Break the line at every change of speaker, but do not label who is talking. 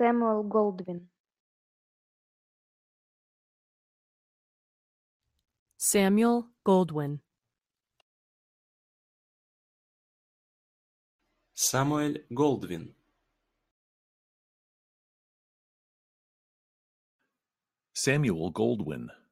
samuel goldwyn
samuel goldwyn
Samuel Goldwyn Samuel Goldwyn